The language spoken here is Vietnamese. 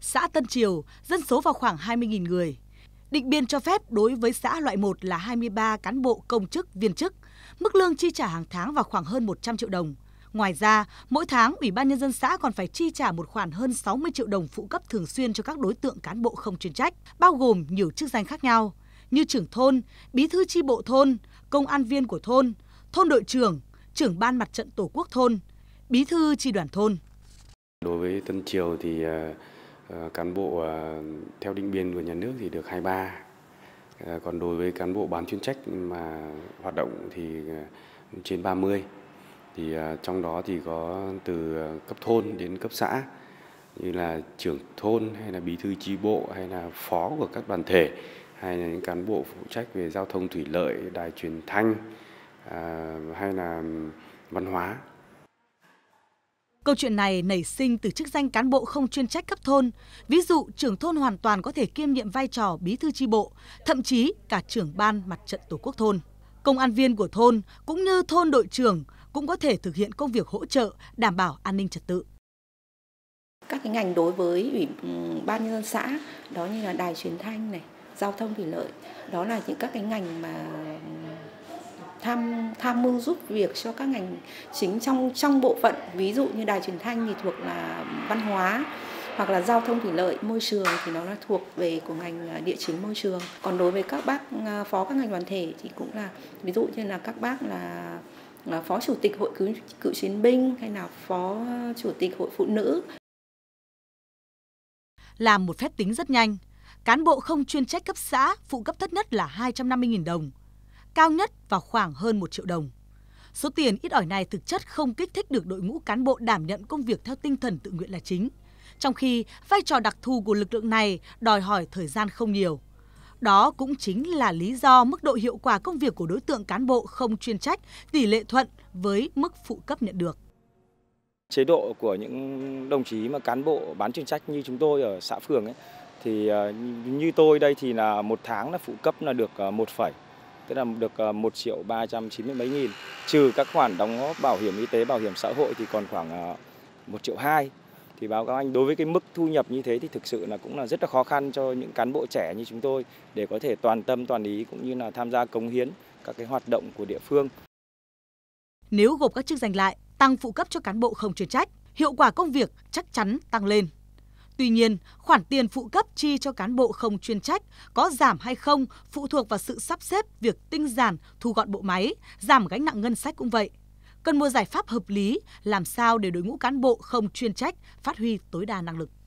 xã Tân Triều, dân số vào khoảng 20.000 người. Định biên cho phép đối với xã loại 1 là 23 cán bộ công chức, viên chức, mức lương chi trả hàng tháng vào khoảng hơn 100 triệu đồng. Ngoài ra, mỗi tháng Ủy ban nhân dân xã còn phải chi trả một khoản hơn 60 triệu đồng phụ cấp thường xuyên cho các đối tượng cán bộ không chuyên trách, bao gồm nhiều chức danh khác nhau như trưởng thôn, bí thư chi bộ thôn, công an viên của thôn, thôn đội trưởng, trưởng ban mặt trận tổ quốc thôn, bí thư chi đoàn thôn. Đối với Tân Triều thì à, Ờ, cán bộ ờ, theo định biên của nhà nước thì được 23 ờ, còn đối với cán bộ bán chuyên trách mà hoạt động thì trên 30 thì trong đó thì có từ cấp thôn đến cấp xã như là trưởng thôn hay là bí thư tri bộ hay là phó của các đoàn thể hay là những cán bộ phụ trách về giao thông thủy lợi đài truyền thanh hay là văn hóa Câu chuyện này nảy sinh từ chức danh cán bộ không chuyên trách cấp thôn. Ví dụ, trưởng thôn hoàn toàn có thể kiêm nhiệm vai trò bí thư tri bộ, thậm chí cả trưởng ban mặt trận Tổ quốc thôn. Công an viên của thôn cũng như thôn đội trưởng cũng có thể thực hiện công việc hỗ trợ đảm bảo an ninh trật tự. Các cái ngành đối với ủy ừ, ban nhân dân xã đó như là đài truyền thanh này, giao thông thủy lợi, đó là những các cái ngành mà tham tham mưu giúp việc cho các ngành chính trong trong bộ phận ví dụ như đài truyền thanh thì thuộc là văn hóa hoặc là giao thông thủy lợi môi trường thì nó là thuộc về của ngành à, địa chính môi trường còn đối với các bác à, phó các ngành đoàn thể thì cũng là ví dụ như là các bác là à, phó chủ tịch hội cứu cựu chiến binh hay là phó chủ tịch hội phụ nữ làm một phép tính rất nhanh cán bộ không chuyên trách cấp xã phụ cấp thấp nhất là 250.000 đồng cao nhất vào khoảng hơn 1 triệu đồng. Số tiền ít ỏi này thực chất không kích thích được đội ngũ cán bộ đảm nhận công việc theo tinh thần tự nguyện là chính. Trong khi vai trò đặc thù của lực lượng này đòi hỏi thời gian không nhiều. Đó cũng chính là lý do mức độ hiệu quả công việc của đối tượng cán bộ không chuyên trách tỷ lệ thuận với mức phụ cấp nhận được. Chế độ của những đồng chí mà cán bộ bán chuyên trách như chúng tôi ở xã phường ấy, thì ờ, như tôi đây thì là một tháng là phụ cấp là được 1, ờ, tức là được 1 ờ, triệu 390 mấy nghìn. Trừ các khoản đóng góp bảo hiểm y tế, bảo hiểm xã hội thì còn khoảng 1 ờ, triệu 2. Thì báo cáo anh đối với cái mức thu nhập như thế thì thực sự là cũng là rất là khó khăn cho những cán bộ trẻ như chúng tôi để có thể toàn tâm toàn ý cũng như là tham gia cống hiến các cái hoạt động của địa phương. Nếu gộp các chức danh lại, tăng phụ cấp cho cán bộ không chuyên trách, hiệu quả công việc chắc chắn tăng lên. Tuy nhiên, khoản tiền phụ cấp chi cho cán bộ không chuyên trách có giảm hay không phụ thuộc vào sự sắp xếp việc tinh giản, thu gọn bộ máy, giảm gánh nặng ngân sách cũng vậy. Cần một giải pháp hợp lý làm sao để đội ngũ cán bộ không chuyên trách phát huy tối đa năng lực.